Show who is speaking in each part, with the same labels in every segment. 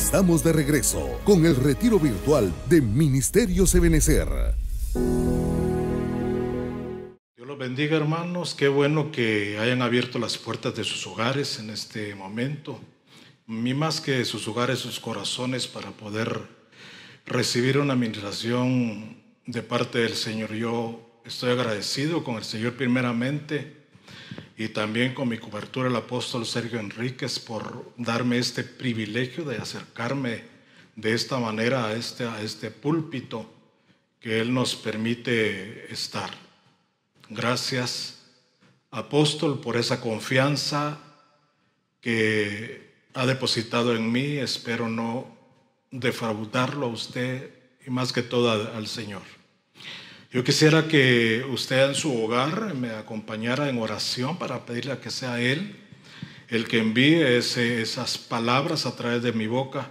Speaker 1: Estamos de regreso con el retiro virtual de Ministerio Ebenecer. Dios los bendiga, hermanos. Qué bueno que hayan abierto las puertas de sus hogares en este momento. Ni más que sus hogares, sus corazones, para poder recibir una administración de parte del Señor. Yo estoy agradecido con el Señor primeramente y también con mi cobertura el apóstol Sergio Enríquez por darme este privilegio de acercarme de esta manera a este, a este púlpito que Él nos permite estar. Gracias, apóstol, por esa confianza que ha depositado en mí. Espero no defraudarlo a usted y más que todo al Señor. Yo quisiera que usted en su hogar me acompañara en oración para pedirle a que sea Él el que envíe esas palabras a través de mi boca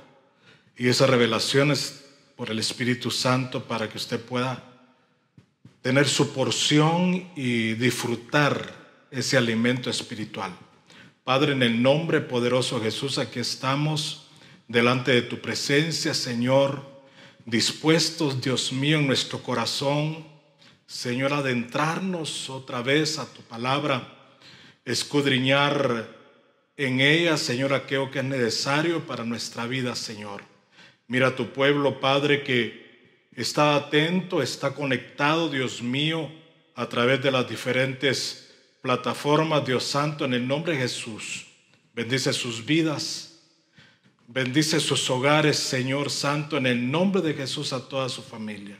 Speaker 1: y esas revelaciones por el Espíritu Santo para que usted pueda tener su porción y disfrutar ese alimento espiritual. Padre, en el nombre poderoso Jesús, aquí estamos delante de tu presencia, Señor dispuestos, Dios mío, en nuestro corazón, Señor, adentrarnos otra vez a tu palabra, escudriñar en ella, Señor, aquello que es necesario para nuestra vida, Señor. Mira tu pueblo, Padre, que está atento, está conectado, Dios mío, a través de las diferentes plataformas, Dios Santo, en el nombre de Jesús. Bendice sus vidas. Bendice sus hogares, Señor Santo, en el nombre de Jesús a toda su familia.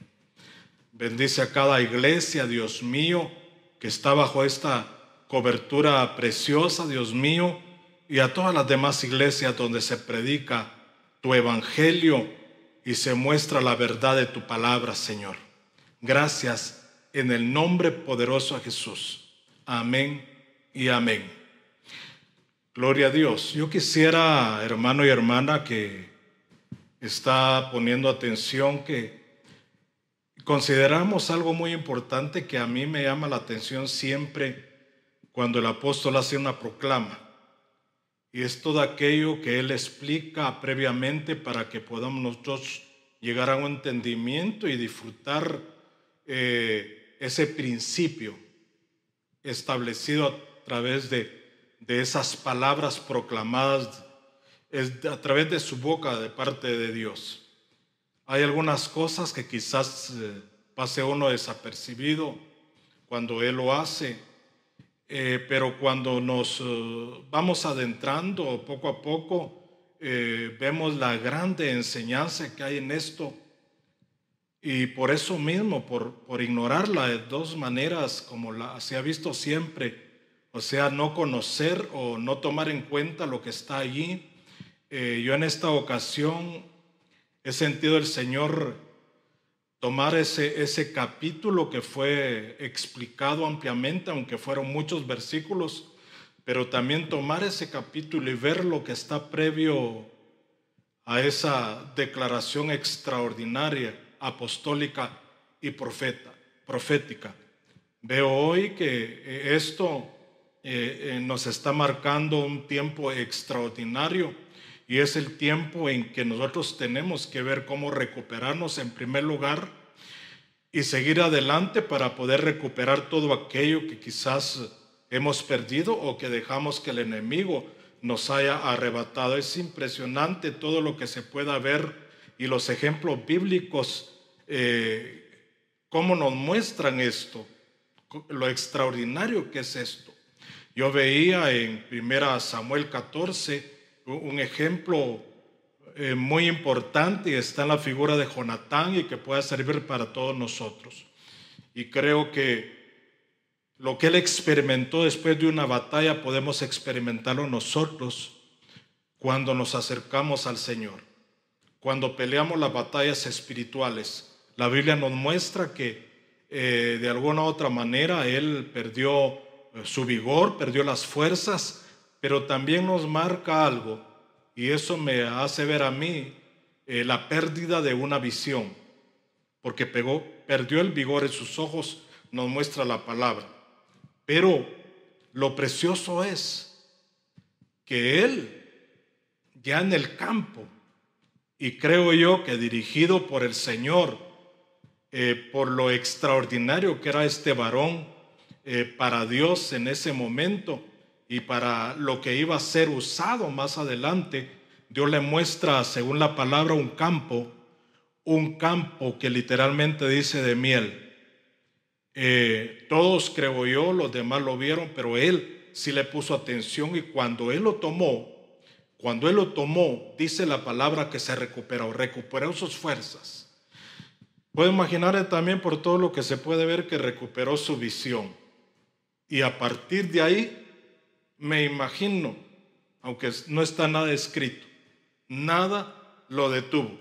Speaker 1: Bendice a cada iglesia, Dios mío, que está bajo esta cobertura preciosa, Dios mío, y a todas las demás iglesias donde se predica tu evangelio y se muestra la verdad de tu palabra, Señor. Gracias en el nombre poderoso de Jesús. Amén y amén. Gloria a Dios. Yo quisiera, hermano y hermana, que está poniendo atención, que consideramos algo muy importante que a mí me llama la atención siempre cuando el apóstol hace una proclama. Y es todo aquello que él explica previamente para que podamos nosotros llegar a un entendimiento y disfrutar eh, ese principio establecido a través de de esas palabras proclamadas es a través de su boca de parte de Dios. Hay algunas cosas que quizás eh, pase uno desapercibido cuando Él lo hace, eh, pero cuando nos eh, vamos adentrando poco a poco, vemos la grande enseñanza que hay en esto. Y por eso mismo, por, por ignorarla de dos maneras, como la, se ha visto siempre, o sea, no conocer o no tomar en cuenta lo que está allí. Eh, yo en esta ocasión he sentido el Señor tomar ese, ese capítulo que fue explicado ampliamente, aunque fueron muchos versículos, pero también tomar ese capítulo y ver lo que está previo a esa declaración extraordinaria, apostólica y profeta, profética. Veo hoy que eh, esto eh, eh, nos está marcando un tiempo extraordinario y es el tiempo en que nosotros tenemos que ver cómo recuperarnos en primer lugar y seguir adelante para poder recuperar todo aquello que quizás hemos perdido o que dejamos que el enemigo nos haya arrebatado. Es impresionante todo lo que se pueda ver y los ejemplos bíblicos, eh, cómo nos muestran esto, lo extraordinario que es esto. Yo veía en 1 Samuel 14 un ejemplo eh, muy importante y está en la figura de Jonatán y que pueda servir para todos nosotros. Y creo que lo que él experimentó después de una batalla podemos experimentarlo nosotros cuando nos acercamos al Señor, cuando peleamos las batallas espirituales. La Biblia nos muestra que eh, de alguna u otra manera él perdió eh, su vigor, perdió las fuerzas, pero también nos marca algo, y eso me hace ver a mí eh, la pérdida de una visión, porque perdió el vigor en sus ojos, nos muestra la palabra. Pero lo precioso es que él, ya en el campo, y creo yo que dirigido por el Señor, eh, por lo extraordinario que era este varón, eh, para Dios en ese momento y para lo que iba a ser usado más adelante, Dios le muestra, según la palabra, un campo, un campo que literalmente dice de miel. Eh, todos creo yo, los demás lo vieron, pero él sí le puso atención y cuando él lo tomó, cuando él lo tomó, dice la palabra que se recuperó, recuperó sus fuerzas. Puedo imaginar también por todo lo que se puede ver que recuperó su visión. Y a partir de ahí, me imagino, aunque no está nada escrito, nada lo detuvo.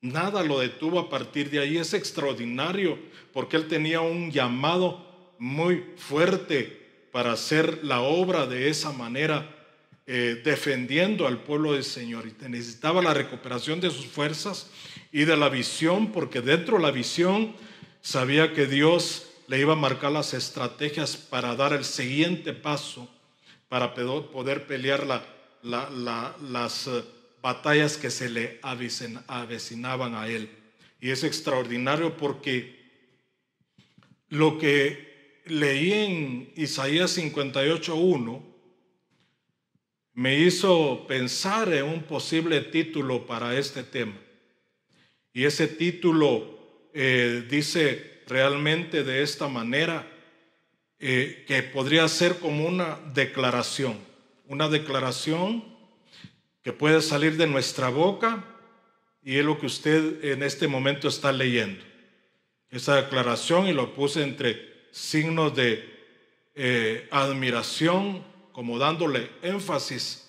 Speaker 1: Nada lo detuvo a partir de ahí. Es extraordinario porque él tenía un llamado muy fuerte para hacer la obra de esa manera, eh, defendiendo al pueblo del Señor. Y necesitaba la recuperación de sus fuerzas y de la visión, porque dentro de la visión sabía que Dios le iba a marcar las estrategias para dar el siguiente paso, para poder pelear las eh, batallas que se le avecinaban a él. Y es extraordinario porque lo que leí en Isaías 58.1 me hizo pensar en un posible título para este tema. Y ese título eh, dice realmente de esta manera, eh, que podría ser como una declaración, una declaración que puede salir de nuestra boca y es lo que usted en este momento está leyendo. Esa declaración y lo puse entre signos de eh, admiración, como dándole énfasis,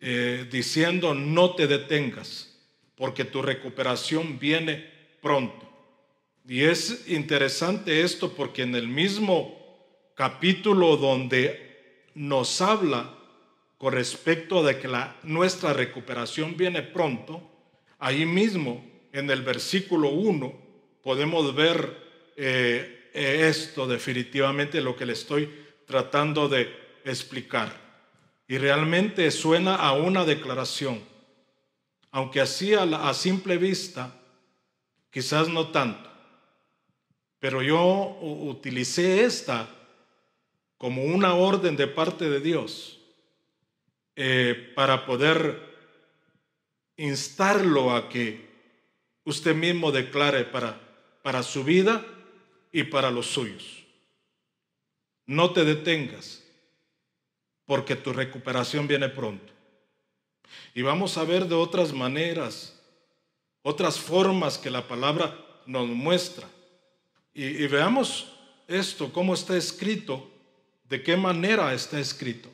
Speaker 1: eh, diciendo no te detengas, porque tu recuperación viene pronto. Y es interesante esto porque en el mismo capítulo donde nos habla con respecto de que la, nuestra recuperación viene pronto, ahí mismo en el versículo 1 podemos ver eh, eh, esto definitivamente, lo que le estoy tratando de explicar. Y realmente suena a una declaración, aunque así a simple vista, quizás no tanto pero yo utilicé esta como una orden de parte de Dios eh, para poder instarlo a que usted mismo declare para, para su vida y para los suyos. No te detengas, porque tu recuperación viene pronto. Y vamos a ver de otras maneras, otras formas que la palabra nos muestra y, veamos esto, cómo está escrito, de qué manera está escrito,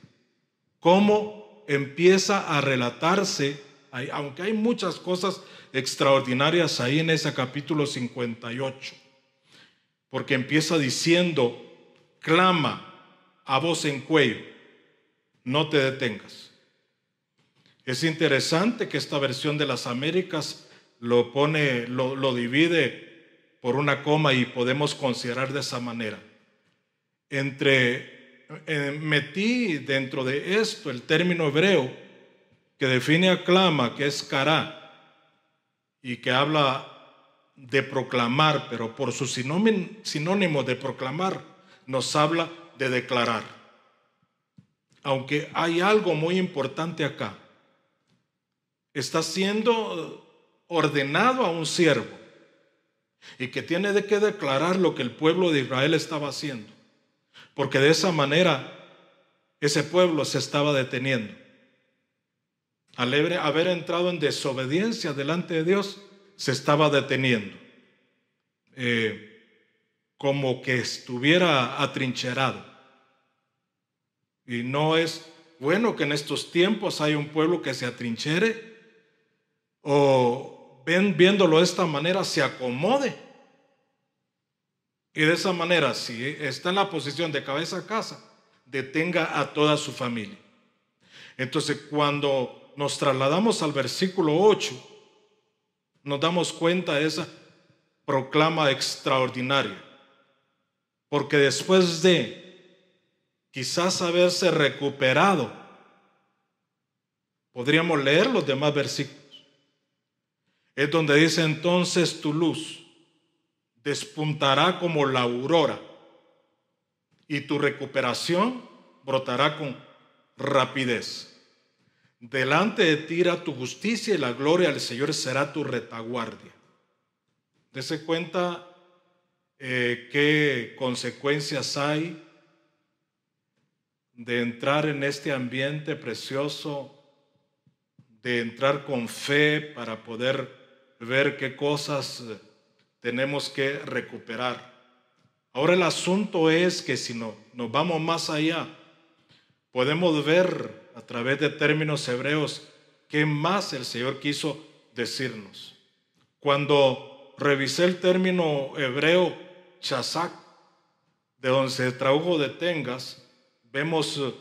Speaker 1: cómo empieza a relatarse, aunque hay muchas cosas extraordinarias ahí en ese capítulo 58, porque empieza diciendo, clama a voz en cuello, no te detengas. Es interesante que esta versión de las Américas lo pone, lo divide por una coma y podemos considerar de esa manera. Entre, eh, metí dentro de esto el término hebreo que define aclama, que es cara y que habla de proclamar, pero por su sinónimo de proclamar nos habla de declarar. Aunque hay algo muy importante acá. Está siendo ordenado a un siervo y que tiene de que declarar lo que el pueblo de Israel estaba haciendo, porque de esa manera ese pueblo se estaba deteniendo. Al haber entrado en desobediencia delante de Dios, se estaba deteniendo, eh, como que estuviera atrincherado. Y no es bueno que en estos tiempos haya un pueblo que se atrinchere o viéndolo de esta manera, se acomode. Y de esa manera, si está en la posición de cabeza a casa, detenga a toda su familia. Entonces, cuando nos trasladamos al versículo 8, nos damos cuenta de esa proclama extraordinaria. Porque después de quizás haberse recuperado, podríamos leer los demás versículos es donde dice entonces tu luz despuntará como la aurora y tu recuperación brotará con rapidez. Delante de ti irá tu justicia y la gloria del Señor será tu retaguardia. Dese cuenta eh, qué consecuencias hay de entrar en este ambiente precioso, de entrar con fe para poder ver qué cosas eh, tenemos que recuperar. Ahora el asunto es que si no, nos vamos más allá, podemos ver a través de términos hebreos qué más el Señor quiso decirnos. Cuando revisé el término hebreo chazak, de donde se tradujo tengas, vemos eh,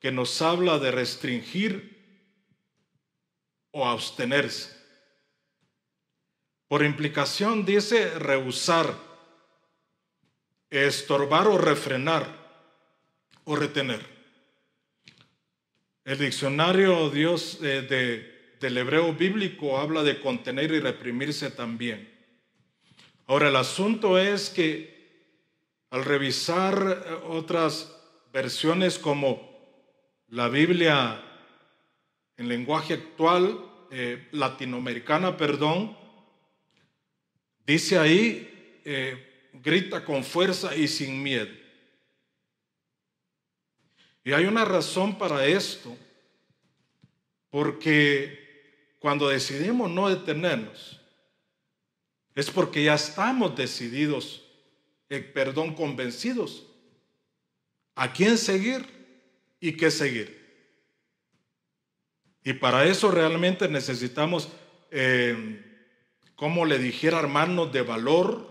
Speaker 1: que nos habla de restringir o abstenerse. Por implicación dice rehusar, estorbar o refrenar o retener. El diccionario Dios eh, de, del hebreo bíblico habla de contener y reprimirse también. Ahora el asunto es que al revisar eh, otras versiones como la Biblia en lenguaje actual, eh, latinoamericana, perdón, Dice ahí, eh, grita con fuerza y sin miedo. Y hay una razón para esto, porque cuando decidimos no detenernos, es porque ya estamos decididos, eh, perdón, convencidos a quién seguir y qué seguir. Y para eso realmente necesitamos eh, como le dijera hermanos de valor,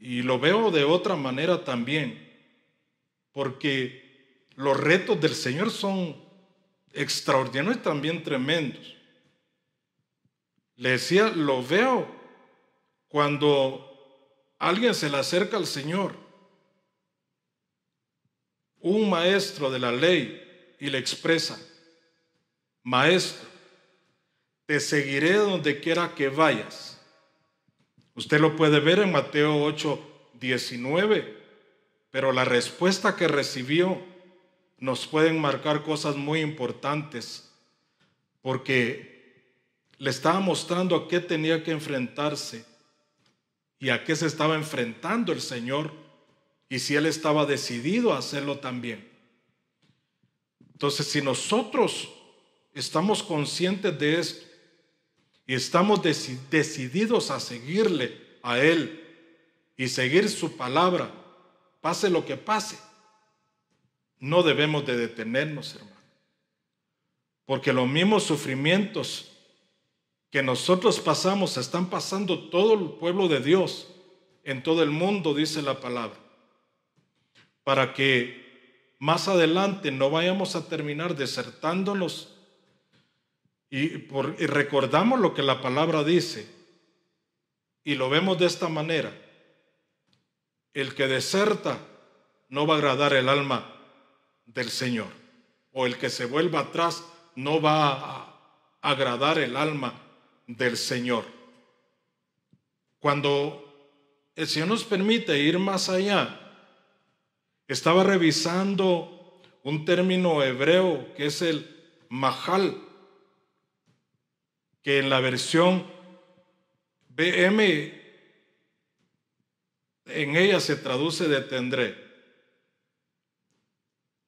Speaker 1: y lo veo de otra manera también, porque los retos del Señor son extraordinarios también tremendos. Le decía, lo veo cuando alguien se le acerca al Señor, un maestro de la ley, y le expresa, maestro, te seguiré donde quiera que vayas. Usted lo puede ver en Mateo 8, 19, pero la respuesta que recibió nos pueden marcar cosas muy importantes, porque le estaba mostrando a qué tenía que enfrentarse y a qué se estaba enfrentando el Señor y si Él estaba decidido a hacerlo también. Entonces, si nosotros estamos conscientes de esto, y estamos decididos a seguirle a Él y seguir su palabra, pase lo que pase, no debemos de detenernos, hermano. Porque los mismos sufrimientos que nosotros pasamos están pasando todo el pueblo de Dios en todo el mundo, dice la palabra. Para que más adelante no vayamos a terminar desertándonos y, por, recordamos lo que la palabra dice y lo vemos de esta manera. El que deserta no va a agradar el alma del Señor. O el que se vuelva atrás no va a agradar el alma del Señor. Cuando el Señor nos permite ir más allá, estaba revisando un término hebreo que es el Majal que en la versión BM, en ella se traduce detendré.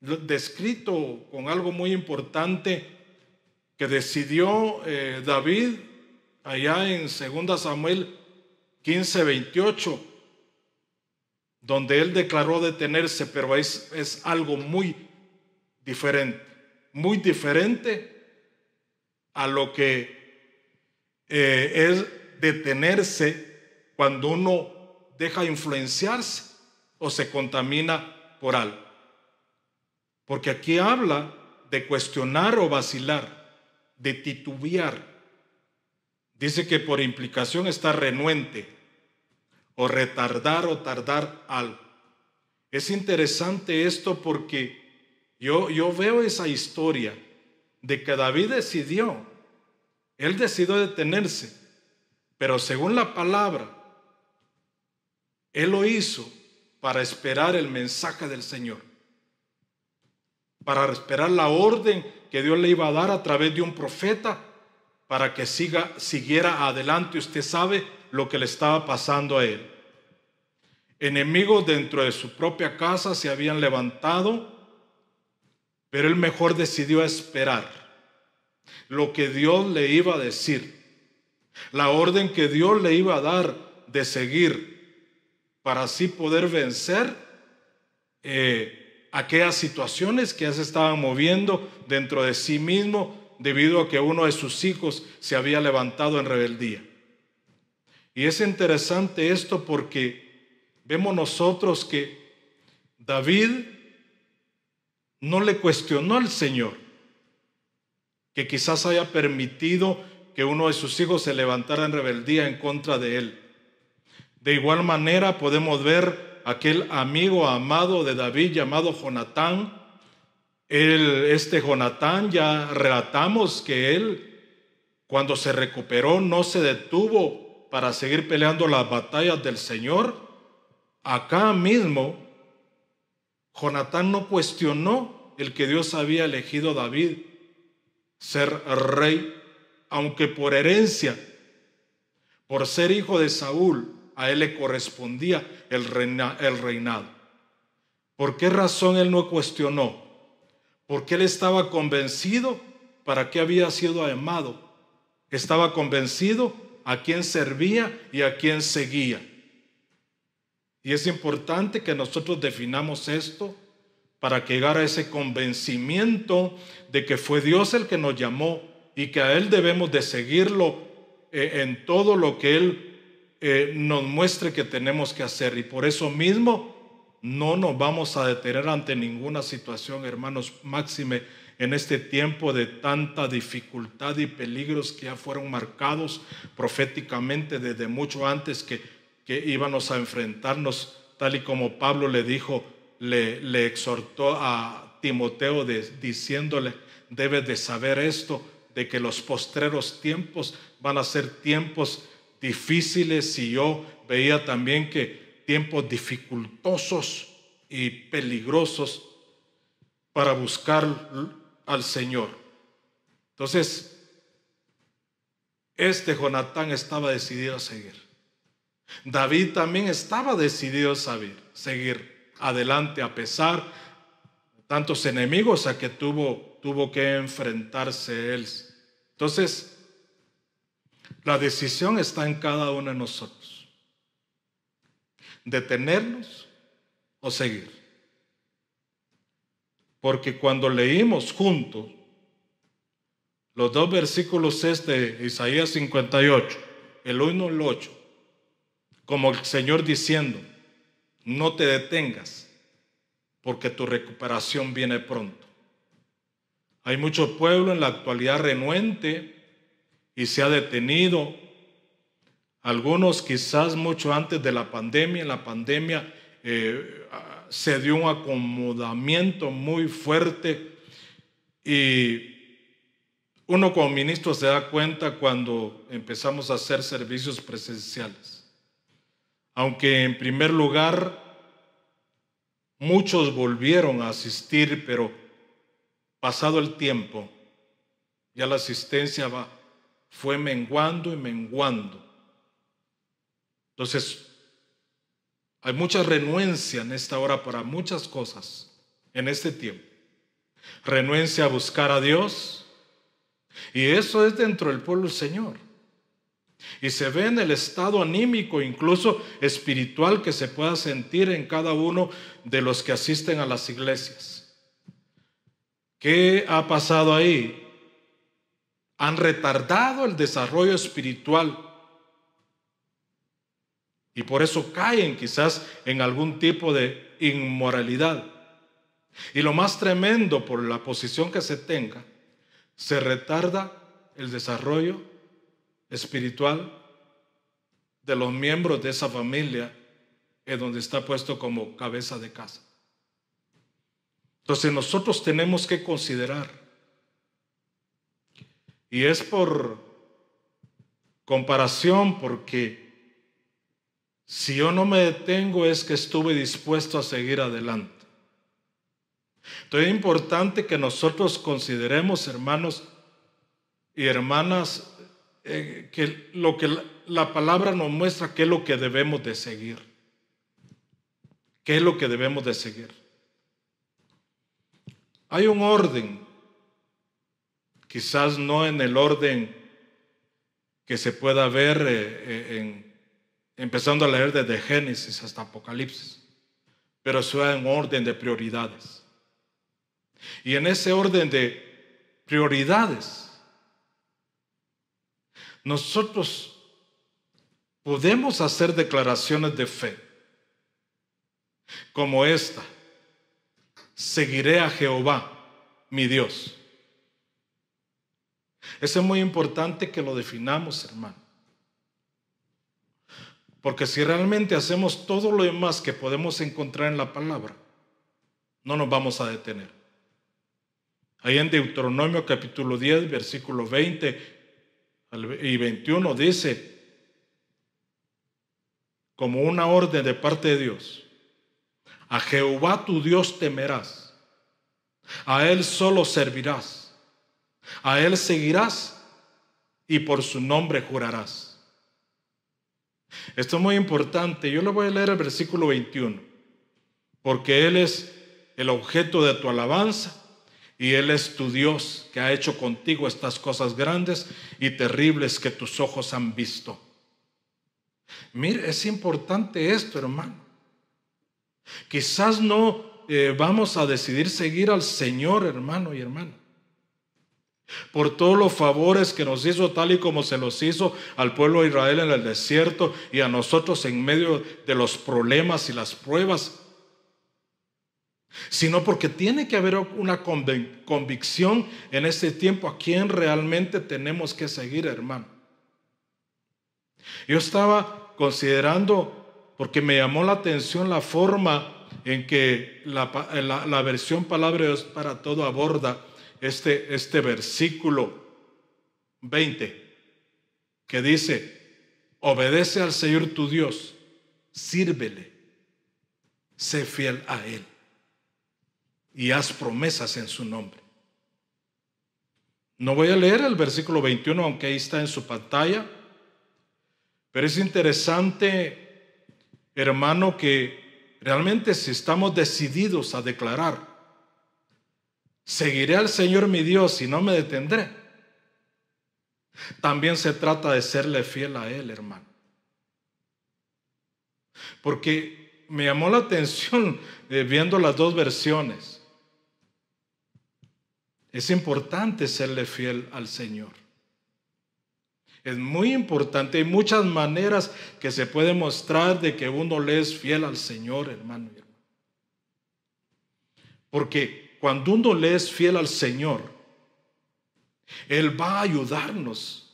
Speaker 1: Descrito con algo muy importante que decidió eh, David allá en 2 Samuel 15, 28, donde él declaró detenerse, pero es algo muy diferente, muy diferente a lo que eh, es detenerse cuando uno deja influenciarse o se contamina por algo. Porque aquí habla de cuestionar o vacilar, de titubear. Dice que por implicación está renuente o retardar o tardar algo. Es interesante esto porque yo, yo veo esa historia de que David decidió él decidió detenerse, pero según la palabra, Él lo hizo para esperar el mensaje del Señor, para esperar la orden que Dios le iba a dar a través de un profeta para que siga, siguiera adelante. Usted sabe lo que le estaba pasando a él. Enemigos dentro de su propia casa se habían levantado, pero él mejor decidió esperar lo que Dios le iba a decir, la orden que Dios le iba a dar de seguir para así poder vencer eh, aquellas situaciones que ya se estaban moviendo dentro de sí mismo debido a que uno de sus hijos se había levantado en rebeldía. Y es interesante esto porque vemos nosotros que David no le cuestionó al Señor que quizás haya permitido que uno de sus hijos se levantara en rebeldía en contra de él. De igual manera podemos ver aquel amigo amado de David llamado Jonatán. este Jonatán ya relatamos que él, cuando se recuperó, no se detuvo para seguir peleando las batallas del Señor. Acá mismo, Jonatán no cuestionó el que Dios había elegido a David ser rey, aunque por herencia, por ser hijo de Saúl, a él le correspondía el, reinado. ¿Por qué razón él no cuestionó? Porque él estaba convencido para qué había sido amado. Estaba convencido a quién servía y a quién seguía. Y es importante que nosotros definamos esto para que a ese convencimiento de que fue Dios el que nos llamó y que a Él debemos de seguirlo eh, en todo lo que Él eh, nos muestre que tenemos que hacer. Y por eso mismo no nos vamos a detener ante ninguna situación, hermanos, máxime en este tiempo de tanta dificultad y peligros que ya fueron marcados proféticamente desde mucho antes que, que íbamos a enfrentarnos, tal y como Pablo le dijo le, exhortó a Timoteo diciéndole, debes de saber esto, de que los postreros tiempos van a ser tiempos difíciles y yo veía también que tiempos dificultosos y peligrosos para buscar al Señor. Entonces, este Jonatán estaba decidido a seguir. David también estaba decidido a seguir adelante a pesar de tantos enemigos a que tuvo, tuvo que enfrentarse él. Entonces, la decisión está en cada uno de nosotros. Detenernos o seguir. Porque cuando leímos juntos los dos versículos este de Isaías 58, el 1 y el 8, como el Señor diciendo, no te detengas, porque tu recuperación viene pronto. Hay mucho pueblo en la actualidad renuente y se ha detenido. Algunos quizás mucho antes de la pandemia. En la pandemia eh, se dio un acomodamiento muy fuerte y uno como ministro se da cuenta cuando empezamos a hacer servicios presenciales aunque en primer lugar muchos volvieron a asistir, pero pasado el tiempo, ya la asistencia va, fue menguando y menguando. Entonces, hay mucha renuencia en esta hora para muchas cosas, en este tiempo. Renuencia a buscar a Dios. Y eso es dentro del pueblo del Señor. Y se ve en el estado anímico, incluso espiritual, que se pueda sentir en cada uno de los que asisten a las iglesias. ¿Qué ha pasado ahí? Han retardado el desarrollo espiritual. Y por eso caen quizás en algún tipo de inmoralidad. Y lo más tremendo por la posición que se tenga, se retarda el desarrollo espiritual de los miembros de esa familia en donde está puesto como cabeza de casa. Entonces nosotros tenemos que considerar, y es por comparación, porque si yo no me detengo es que estuve dispuesto a seguir adelante. Entonces es importante que nosotros consideremos, hermanos y hermanas, eh, que lo que la, palabra nos muestra, qué es lo que debemos de seguir. ¿Qué es lo que debemos de seguir? Hay un orden, quizás no en el orden que se pueda ver eh, eh, empezando a leer desde Génesis hasta Apocalipsis, pero sea en orden de prioridades. Y en ese orden de prioridades, nosotros podemos hacer declaraciones de fe, como esta. Seguiré a Jehová, mi Dios. Eso es muy importante que lo definamos, hermano. Porque si realmente hacemos todo lo demás que podemos encontrar en la palabra, no nos vamos a detener. Ahí en Deuteronomio capítulo 10, versículo 20, y 21 dice, como una orden de parte de Dios, a Jehová tu Dios temerás, a Él solo servirás, a Él seguirás y por su nombre jurarás. Esto es muy importante. Yo le voy a leer el versículo 21, porque Él es el objeto de tu alabanza y Él es tu Dios que ha hecho contigo estas cosas grandes y terribles que tus ojos han visto. Mire, es importante esto, hermano. Quizás no eh, vamos a decidir seguir al Señor, hermano y hermana. Por todos los favores que nos hizo tal y como se los hizo al pueblo de Israel en el desierto y a nosotros en medio de los problemas y las pruebas sino porque tiene que haber una convicción en este tiempo a quién realmente tenemos que seguir, hermano. Yo estaba considerando, porque me llamó la atención la forma en que la, eh, versión Palabra de Dios para todo aborda este, este versículo 20, que dice, obedece al Señor tu Dios, sírvele, sé fiel a Él y haz promesas en su nombre. No voy a leer el versículo 21, aunque ahí está en su pantalla, pero es interesante, hermano, que realmente si estamos decididos a declarar, seguiré al Señor mi Dios y no me detendré, también se trata de serle fiel a Él, hermano. Porque me llamó la atención eh, viendo las dos versiones. Es importante serle fiel al Señor. Es muy importante. Hay muchas maneras que se puede mostrar de que uno le es fiel al Señor, hermano y hermano. Porque cuando uno le es fiel al Señor, Él va a ayudarnos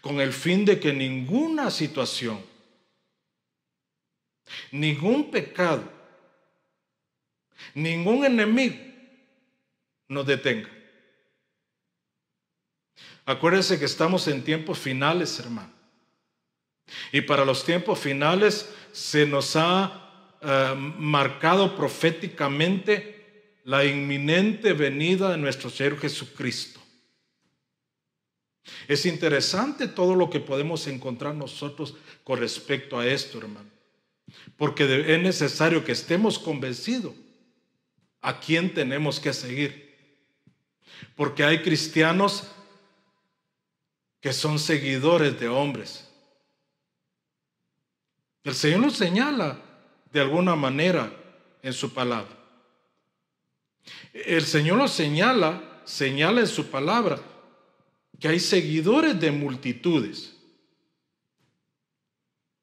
Speaker 1: con el fin de que ninguna situación, ningún pecado, ningún enemigo nos detenga. Acuérdense que estamos en tiempos finales, hermano. Y para los tiempos finales se nos ha eh, marcado proféticamente la inminente venida de nuestro Señor Jesucristo. Es interesante todo lo que podemos encontrar nosotros con respecto a esto, hermano. Porque es necesario que estemos convencidos a quién tenemos que seguir. Porque hay cristianos que son seguidores de hombres. El Señor lo señala de alguna manera en su palabra. El Señor lo señala, señala en su palabra que hay seguidores de multitudes.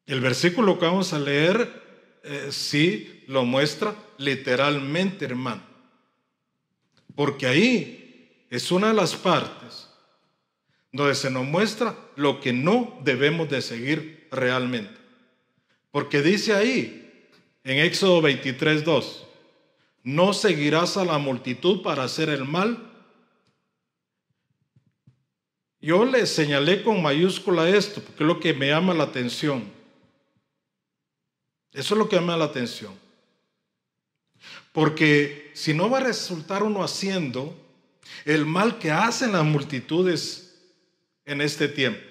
Speaker 1: El versículo que vamos a leer eh, sí lo muestra literalmente, hermano. Porque ahí es una de las partes donde se nos muestra lo que no debemos de seguir realmente. Porque dice ahí, en Éxodo 23, 2, no seguirás a la multitud para hacer el mal. Yo le señalé con mayúscula esto, porque es lo que me llama la atención. Eso es lo que llama la atención. Porque si no va a resultar uno haciendo el mal que hacen las multitudes en este tiempo.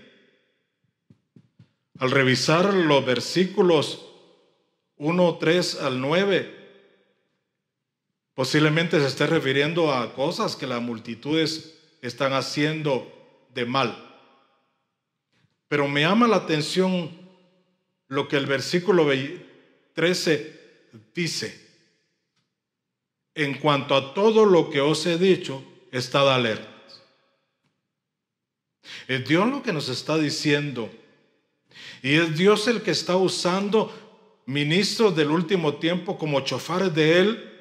Speaker 1: Al revisar los versículos 1, 3 al 9, posiblemente se esté refiriendo a cosas que las multitudes están haciendo de mal. Pero me llama la atención lo que el versículo 13 dice. En cuanto a todo lo que os he dicho, estad alerta. Es Dios lo que nos está diciendo. Y es Dios el que está usando ministros del último tiempo como chofares de Él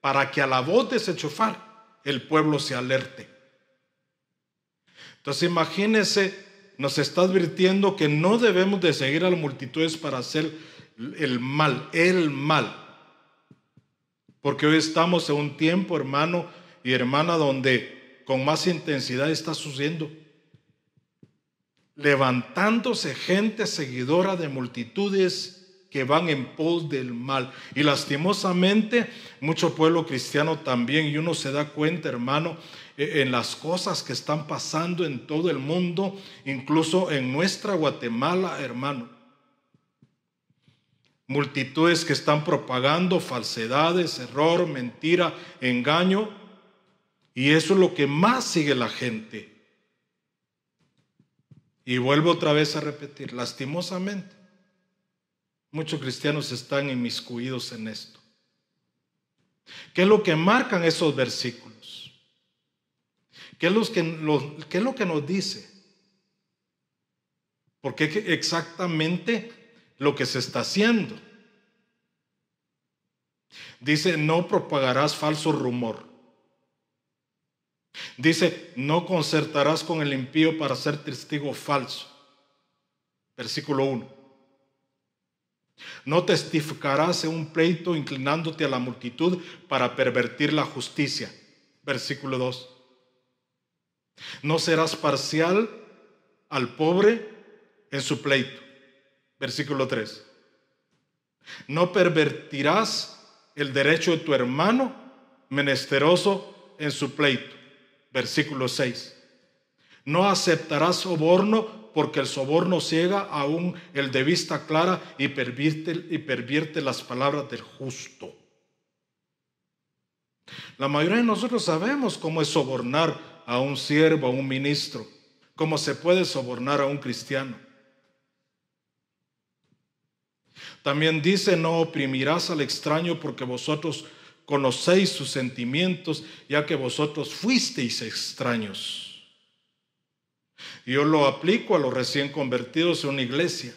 Speaker 1: para que a la voz de ese chofar el pueblo se alerte. Entonces imagínense, nos está advirtiendo que no debemos de seguir a las multitudes para hacer el mal, el mal. Porque hoy estamos en un tiempo, hermano y hermana, donde con más intensidad está sucediendo levantándose gente seguidora de multitudes que van en pos del mal. Y lastimosamente, mucho pueblo cristiano también, y uno se da cuenta, hermano, e, en las cosas que están pasando en todo el mundo, incluso en nuestra Guatemala, hermano. Multitudes que están propagando falsedades, error, mentira, engaño. Y eso es lo que más sigue la gente. Y vuelvo otra vez a repetir, lastimosamente, muchos cristianos están inmiscuidos en esto. ¿Qué es lo que marcan esos versículos? ¿Qué es, lo que nos dice? Porque es exactamente lo que se está haciendo. Dice, no propagarás falso rumor. Dice, no concertarás con el impío para ser testigo falso. Versículo 1. No testificarás en un pleito inclinándote a la multitud para pervertir la justicia. Versículo 2. No serás parcial al pobre en su pleito. Versículo 3. No pervertirás el derecho de tu hermano menesteroso en su pleito versículo 6. No aceptarás soborno porque el soborno ciega aún el de vista clara y pervierte, y pervierte las palabras del justo. La mayoría de nosotros sabemos cómo es sobornar a un siervo, a un ministro, cómo se puede sobornar a un cristiano. También dice, no oprimirás al extraño porque vosotros conocéis sus sentimientos, ya que vosotros fuisteis extraños. yo lo aplico a los recién convertidos en una iglesia,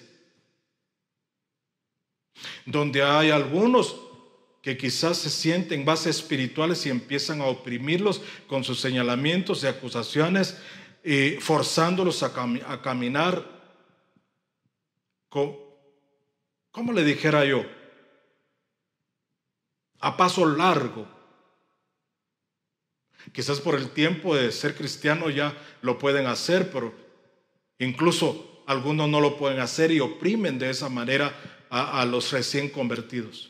Speaker 1: donde hay algunos que quizás se sienten bases espirituales y empiezan a oprimirlos con sus señalamientos y acusaciones, y forzándolos a, caminar, como le dijera yo, a paso largo. Quizás por el tiempo de ser cristiano ya lo pueden hacer, pero incluso algunos no lo pueden hacer y oprimen de esa manera a, a los recién convertidos.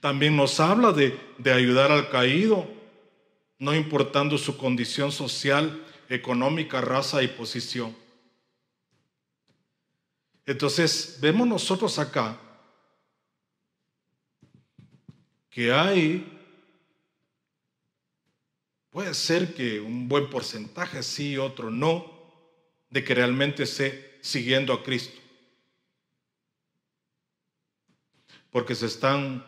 Speaker 1: También nos habla de, de ayudar al caído, no importando su condición social, económica, raza y posición. Entonces, vemos nosotros acá que hay, puede ser que un buen porcentaje sí, otro no, de que realmente esté siguiendo a Cristo. Porque se están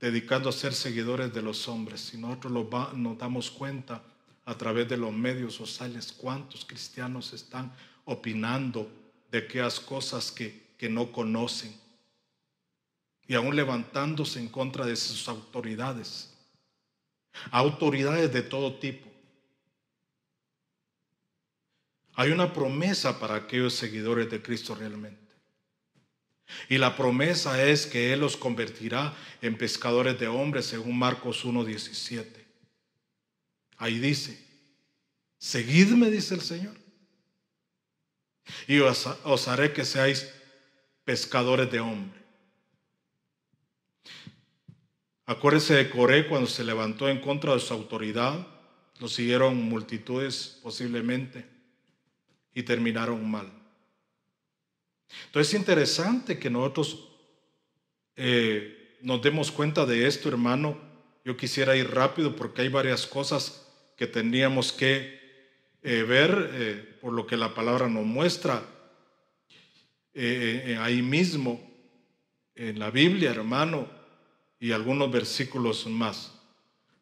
Speaker 1: dedicando a ser seguidores de los hombres. Si nosotros nos damos cuenta a través de los medios sociales cuántos cristianos están opinando de aquellas cosas que, que no conocen y aún levantándose en contra de sus autoridades, autoridades de todo tipo. Hay una promesa para aquellos seguidores de Cristo realmente. Y la promesa es que Él los convertirá en pescadores de hombres, según Marcos 1.17. Ahí dice, seguidme, dice el Señor, y os, os haré que seáis pescadores de hombres. Acuérdese de Coré cuando se levantó en contra de su autoridad, lo siguieron multitudes posiblemente y terminaron mal. Entonces es interesante que nosotros eh, nos demos cuenta de esto, hermano. Yo quisiera ir rápido porque hay varias cosas que tendríamos que eh, ver eh, por lo que la palabra nos muestra ahí mismo en la Biblia, hermano y algunos versículos más.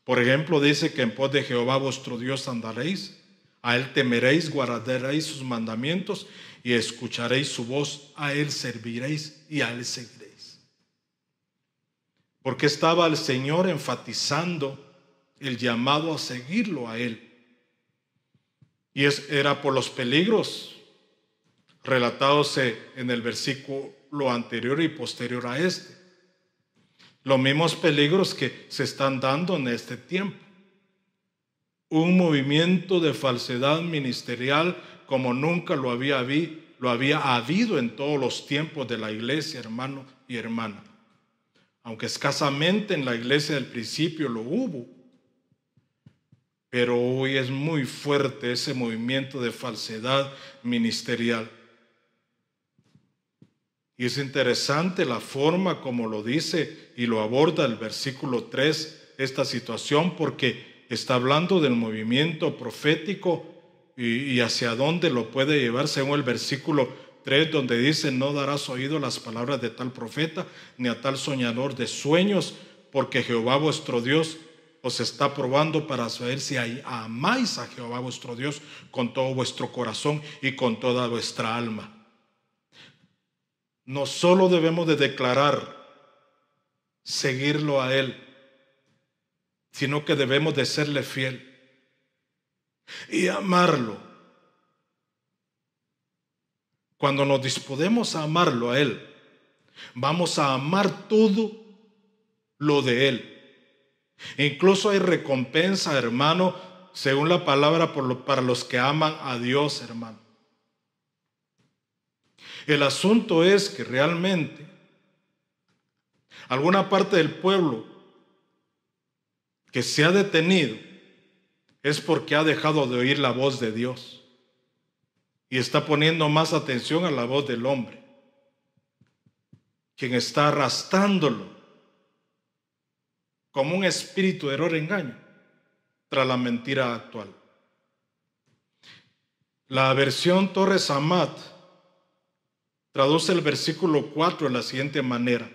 Speaker 1: Por ejemplo, dice que en pos de Jehová vuestro Dios andaréis, a Él temeréis, guardaréis sus mandamientos y escucharéis su voz, a Él serviréis y a Él seguiréis. Porque estaba el Señor enfatizando el llamado a seguirlo a Él. Y es, era por los peligros relatados en el versículo anterior y posterior a este los mismos peligros que se están dando en este tiempo. Un movimiento de falsedad ministerial como nunca lo había, lo había habido en todos los tiempos de la iglesia, hermano y hermana. Aunque escasamente en la iglesia del principio lo hubo, pero hoy es muy fuerte ese movimiento de falsedad ministerial. Y es interesante la forma como lo dice y lo aborda el versículo 3, esta situación, porque está hablando del movimiento profético y, hacia dónde lo puede llevar según el versículo 3, donde dice, no darás oído a las palabras de tal profeta ni a tal soñador de sueños, porque Jehová vuestro Dios os está probando para saber si amáis a Jehová vuestro Dios con todo vuestro corazón y con toda vuestra alma no solo debemos de declarar seguirlo a Él, sino que debemos de serle fiel y amarlo. Cuando nos disponemos a amarlo a Él, vamos a amar todo lo de Él. Incluso hay recompensa, hermano, según la palabra, para los que aman a Dios, hermano. El asunto es que realmente alguna parte del pueblo que se ha detenido es porque ha dejado de oír la voz de Dios y está poniendo más atención a la voz del hombre, quien está arrastrándolo como un espíritu de error engaño tras la mentira actual. La versión Torres Amat traduce el versículo 4 de la siguiente manera.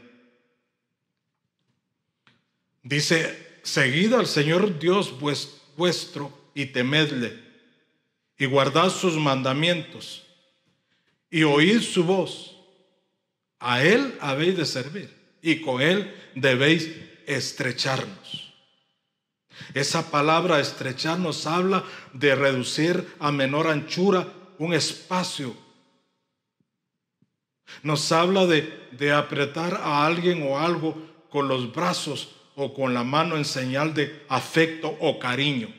Speaker 1: Dice, seguid al Señor Dios vuestro y temedle, y guardad sus mandamientos, y oíd su voz. A Él habéis de servir, y con Él debéis estrecharnos. Esa palabra estrecharnos habla de reducir a menor anchura un espacio nos habla de, apretar a alguien o algo con los brazos o con la mano en señal de afecto o cariño.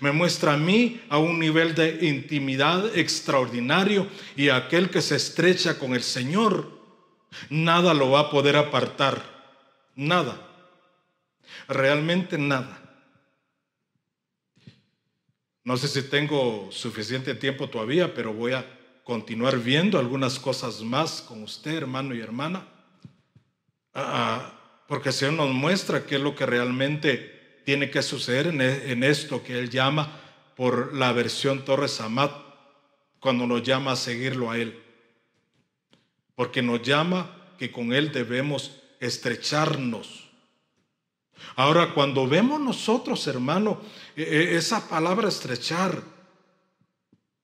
Speaker 1: Me muestra a mí a un nivel de intimidad extraordinario y aquel que se estrecha con el Señor, nada lo va a poder apartar. Nada. Realmente nada. No sé si tengo suficiente tiempo todavía, pero voy a continuar viendo algunas cosas más con usted, hermano y hermana, ah, ah, porque el Señor nos muestra qué es lo que realmente tiene que suceder en, e, en esto que Él llama por la versión Torres Amat, cuando nos llama a seguirlo a Él, porque nos llama que con Él debemos estrecharnos. Ahora, cuando vemos nosotros, hermano, e, e, esa palabra estrechar,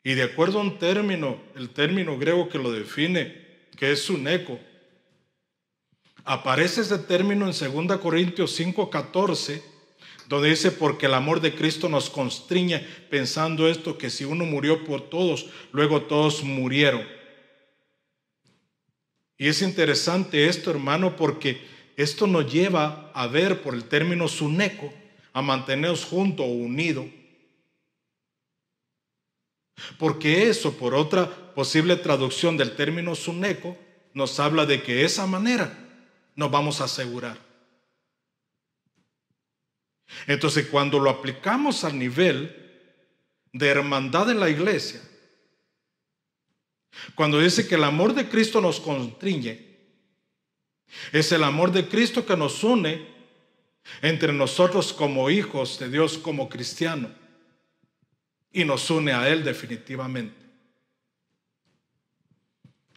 Speaker 1: y de acuerdo a un término, el término griego que lo define, que es suneco, aparece ese término en 2 Corintios 5:14, donde dice, porque el amor de Cristo nos constriña, pensando esto, que si uno murió por todos, luego todos murieron. Y es interesante esto, hermano, porque esto nos lleva a ver por el término suneco, a mantenernos juntos o unidos porque eso, por otra posible traducción del término suneco, nos habla de que esa manera nos vamos a asegurar. Entonces, cuando lo aplicamos al nivel de hermandad en la iglesia, cuando dice que el amor de Cristo nos constriñe, es el amor de Cristo que nos une entre nosotros como hijos de Dios, como cristianos y nos une a Él definitivamente.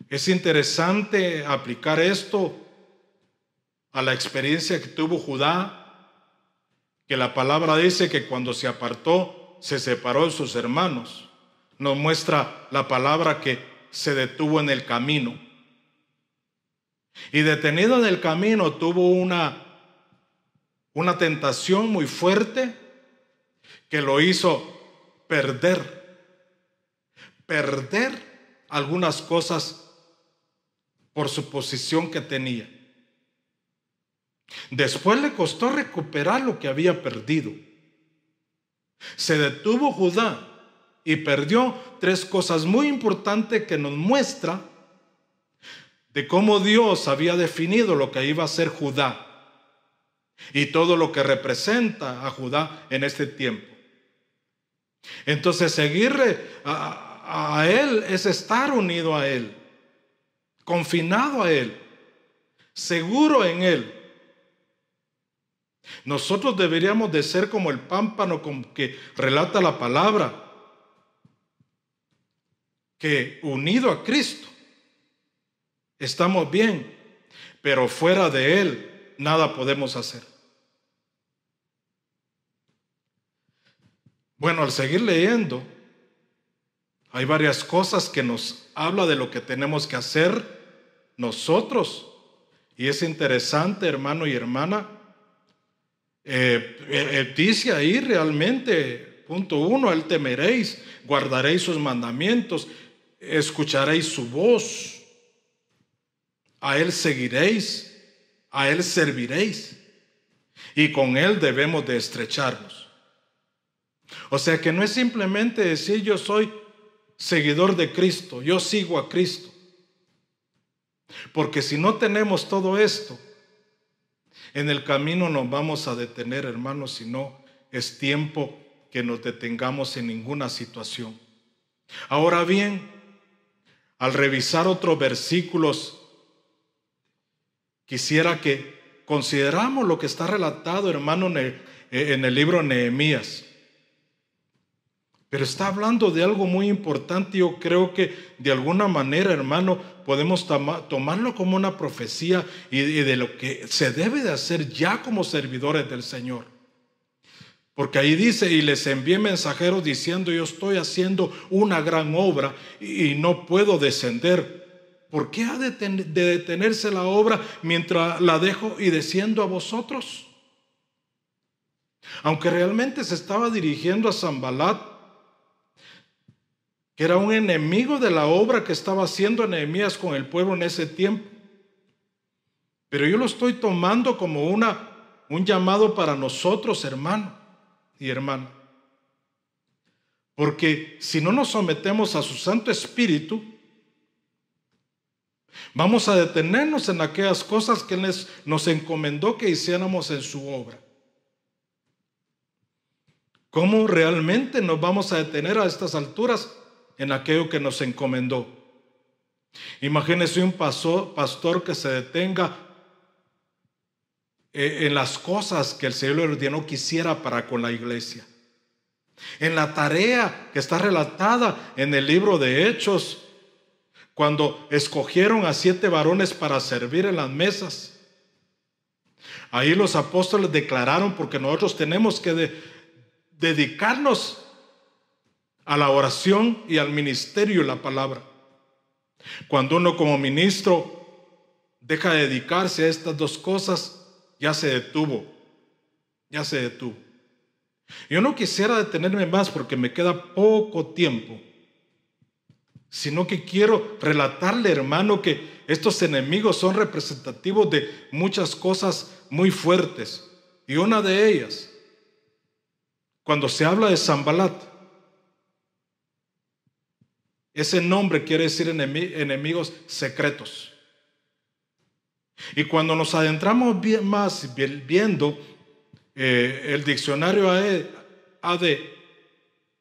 Speaker 1: Es interesante aplicar esto a la experiencia que tuvo Judá, que la palabra dice que cuando se apartó, se separó de sus hermanos. Nos muestra la palabra que se detuvo en el camino. Y detenido en el camino tuvo una, una tentación muy fuerte que lo hizo perder. Perder algunas cosas por su posición que tenía. Después le costó recuperar lo que había perdido. Se detuvo Judá y perdió tres cosas muy importantes que nos muestra de cómo Dios había definido lo que iba a ser Judá y todo lo que representa a Judá en este tiempo. Entonces seguirle a, Él es estar unido a Él, confinado a Él, seguro en Él. Nosotros deberíamos de ser como el pámpano con que relata la palabra, que unido a Cristo estamos bien, pero fuera de Él nada podemos hacer. Bueno, al seguir leyendo, hay varias cosas que nos habla de lo que tenemos que hacer nosotros. Y es interesante, hermano y hermana. Eh, eh, eh, dice ahí realmente, punto uno, él temeréis, guardaréis sus mandamientos, escucharéis su voz, a él seguiréis, a él serviréis y con él debemos de estrecharnos. O sea que no es simplemente decir yo soy seguidor de Cristo, yo sigo a Cristo. Porque si no tenemos todo esto, en el camino nos vamos a detener, hermanos, si no es tiempo que nos detengamos en ninguna situación. Ahora bien, al revisar otros versículos, quisiera que consideramos lo que está relatado, hermano, en el libro Nehemías. Pero está hablando de algo muy importante. Yo creo que de alguna manera, hermano, podemos tomarlo como una profecía y, de lo que se debe de hacer ya como servidores del Señor. Porque ahí dice, y les envié mensajeros diciendo, yo estoy haciendo una gran obra y, no puedo descender. ¿Por qué ha de, detenerse la obra mientras la dejo y desciendo a vosotros? Aunque realmente se estaba dirigiendo a Zambalat, que era un enemigo de la obra que estaba haciendo Nehemías con el pueblo en ese tiempo. Pero yo lo estoy tomando como una, un llamado para nosotros, hermano y hermana. Porque si no nos sometemos a su Santo Espíritu, vamos a detenernos en aquellas cosas que nos encomendó que hiciéramos en su obra. ¿Cómo realmente nos vamos a detener a estas alturas en aquello que nos encomendó. Imagínese un pastor que se detenga eh, en las cosas que el Señor le no quisiera para con la iglesia. En la tarea que está relatada en el libro de Hechos, cuando escogieron a siete varones para servir en las mesas. Ahí los apóstoles declararon, porque nosotros tenemos que dedicarnos a la oración y al ministerio y la palabra. Cuando uno como ministro deja de dedicarse a estas dos cosas, ya se detuvo, ya se detuvo. Yo no quisiera detenerme más porque me queda poco tiempo, sino que quiero relatarle, hermano, que estos enemigos son representativos de muchas cosas muy fuertes. Y una de ellas, cuando se habla de Zambalat, ese nombre quiere decir enemigos secretos. Y cuando nos adentramos bien más viendo eh, el diccionario AD, e, AD,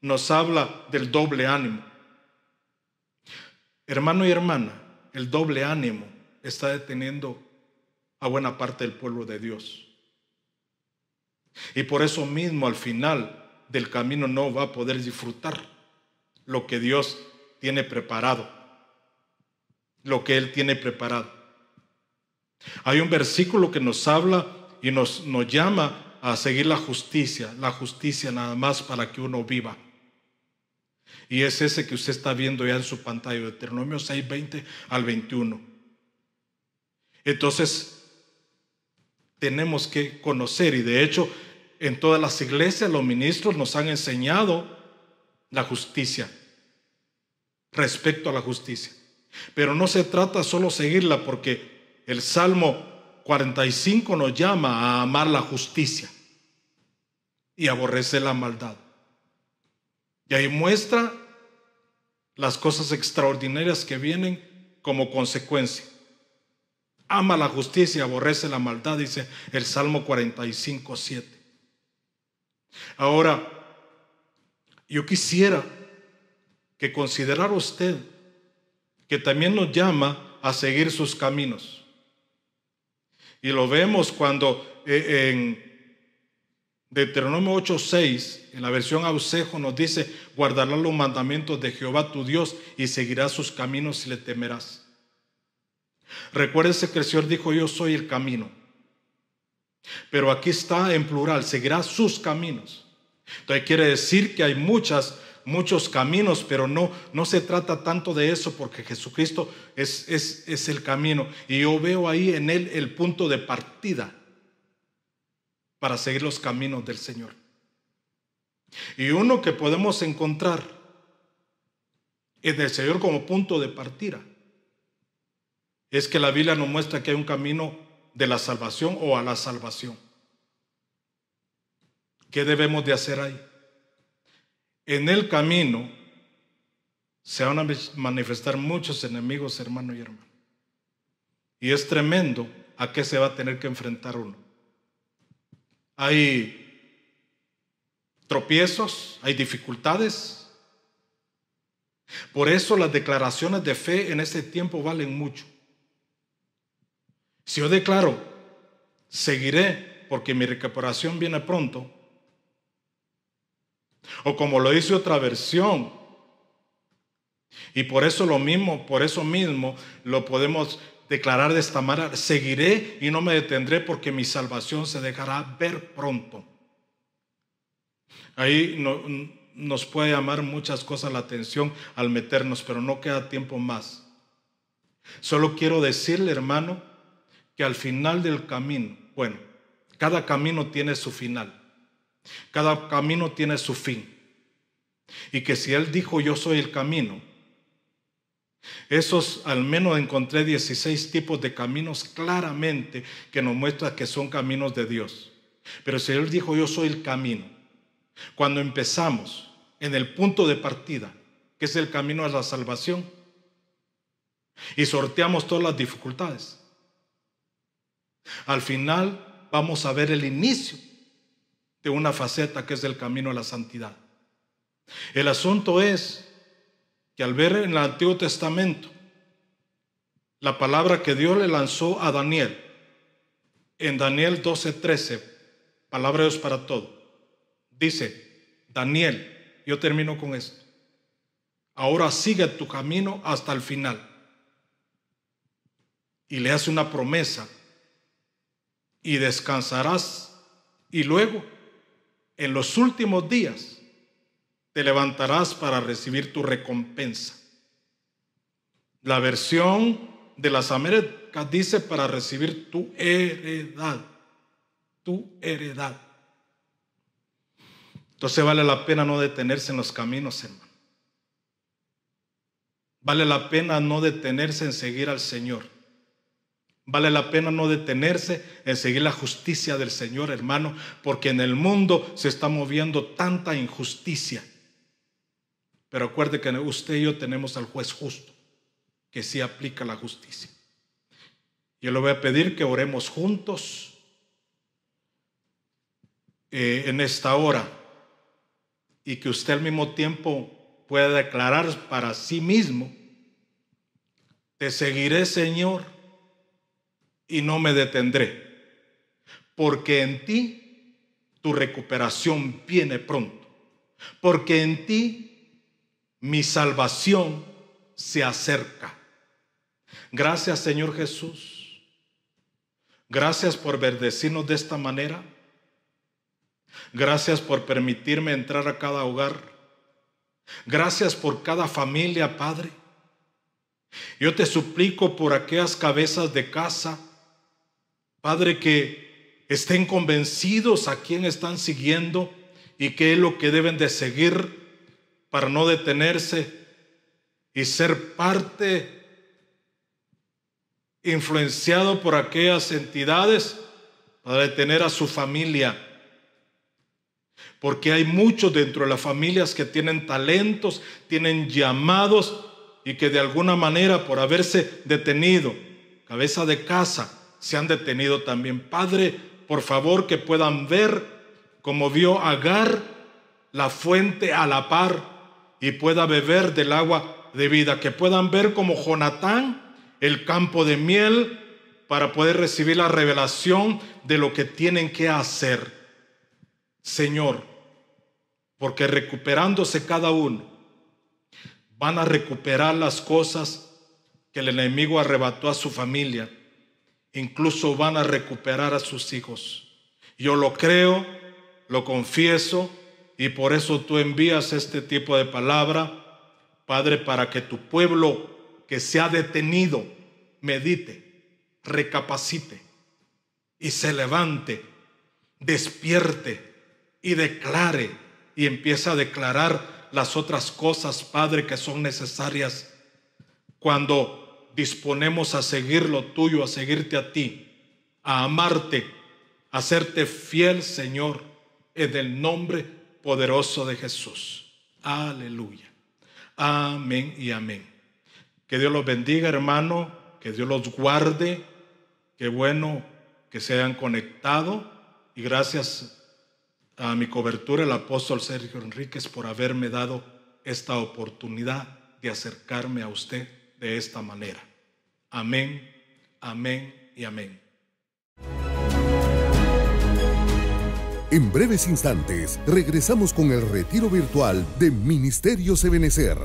Speaker 1: nos habla del doble ánimo. Hermano y hermana, el doble ánimo está deteniendo a buena parte del pueblo de Dios. Y por eso mismo al final del camino no va a poder disfrutar lo que Dios tiene preparado. Lo que Él tiene preparado. Hay un versículo que nos habla y nos, nos llama a seguir la justicia, la justicia nada más para que uno viva. Y es ese que usted está viendo ya en su pantalla, Deuteronomio 6, 20 al 21. Entonces, tenemos que conocer, y de hecho, en todas las iglesias los ministros nos han enseñado la justicia, respecto a la justicia. Pero no se trata solo seguirla porque el Salmo 45 nos llama a amar la justicia y aborrecer la maldad. Y ahí muestra las cosas extraordinarias que vienen como consecuencia. Ama la justicia y aborrece la maldad, dice el Salmo 45, 7. Ahora, yo quisiera que considerar usted, que también nos llama a seguir sus caminos. Y lo vemos cuando eh, en Deuteronomio 8:6, en la versión Ausejo, nos dice: guardarán los mandamientos de Jehová tu Dios y seguirá sus caminos si le temerás. Recuérdese que el Señor dijo: Yo soy el camino. Pero aquí está en plural: seguirá sus caminos. Entonces quiere decir que hay muchas muchos caminos, pero no, no se trata tanto de eso porque Jesucristo es, es, es el camino. Y yo veo ahí en Él el punto de partida para seguir los caminos del Señor. Y uno que podemos encontrar en el Señor como punto de partida es que la Biblia nos muestra que hay un camino de la salvación o a la salvación. ¿Qué debemos de hacer ahí? en el camino se van a manifestar muchos enemigos, hermano y hermana. Y es tremendo a qué se va a tener que enfrentar uno. Hay tropiezos, hay dificultades. Por eso las declaraciones de fe en este tiempo valen mucho. Si yo declaro, seguiré porque mi recuperación viene pronto, o como lo dice otra versión. Y por eso lo mismo, por eso mismo lo podemos declarar de esta manera. Seguiré y no me detendré porque mi salvación se dejará ver pronto. Ahí nos puede llamar muchas cosas la atención al meternos, pero no queda tiempo más. Solo quiero decirle, hermano, que al final del camino, bueno, cada camino tiene su final. Cada camino tiene su fin. Y que si Él dijo yo soy el camino, esos al menos encontré 16 tipos de caminos claramente que nos muestra que son caminos de Dios. Pero si Él dijo yo soy el camino, cuando empezamos en el punto de partida, que es el camino a la salvación, y sorteamos todas las dificultades, al final vamos a ver el inicio de una faceta que es del camino a la santidad. El asunto es que al ver en el Antiguo Testamento la palabra que Dios le lanzó a Daniel, en Daniel 12:13, palabra de para todo, dice, Daniel, yo termino con esto, ahora sigue tu camino hasta el final. Y le hace una promesa, y descansarás, y luego en los últimos días te levantarás para recibir tu recompensa. La versión de las Américas dice para recibir tu heredad, tu heredad. Entonces vale la pena no detenerse en los caminos, hermano. Vale la pena no detenerse en seguir al Señor. Vale la pena no detenerse en seguir la justicia del Señor, hermano, porque en el mundo se está moviendo tanta injusticia. Pero acuerde que usted y yo tenemos al juez justo, que sí aplica la justicia. Yo le voy a pedir que oremos juntos eh, en esta hora y que usted al mismo tiempo pueda declarar para sí mismo, te seguiré Señor y no me detendré, porque en ti tu recuperación viene pronto, porque en ti mi salvación se acerca. Gracias Señor Jesús, gracias por bendecirnos de esta manera, gracias por permitirme entrar a cada hogar, gracias por cada familia, Padre. Yo te suplico por aquellas cabezas de casa, Padre, que estén convencidos a quién están siguiendo y qué es lo que deben de seguir para no detenerse y ser parte influenciado por aquellas entidades para detener a su familia. Porque hay muchos dentro de las familias que tienen talentos, tienen llamados y que de alguna manera por haberse detenido, cabeza de casa, se han detenido también. Padre, por favor que puedan ver como vio Agar la fuente a la par y pueda beber del agua de vida, que puedan ver como Jonatán el campo de miel para poder recibir la revelación de lo que tienen que hacer. Señor, porque recuperándose cada uno, van a recuperar las cosas que el enemigo arrebató a su familia incluso van a recuperar a sus hijos. Yo lo creo, lo confieso, y por eso tú envías este tipo de palabra, Padre, para que tu pueblo que se ha detenido medite, recapacite y se levante, despierte y declare y empieza a declarar las otras cosas, Padre, que son necesarias. Cuando disponemos a seguir lo tuyo, a seguirte a ti, a amarte, a serte fiel, Señor, en el nombre poderoso de Jesús. Aleluya. Amén y amén. Que Dios los bendiga, hermano, que Dios los guarde. Qué bueno que se hayan conectado y gracias a mi cobertura, el apóstol Sergio Enríquez, por haberme dado esta oportunidad de acercarme a usted de esta manera. Amén, amén y amén. En breves instantes regresamos con el retiro virtual de Ministerio Ebenecer.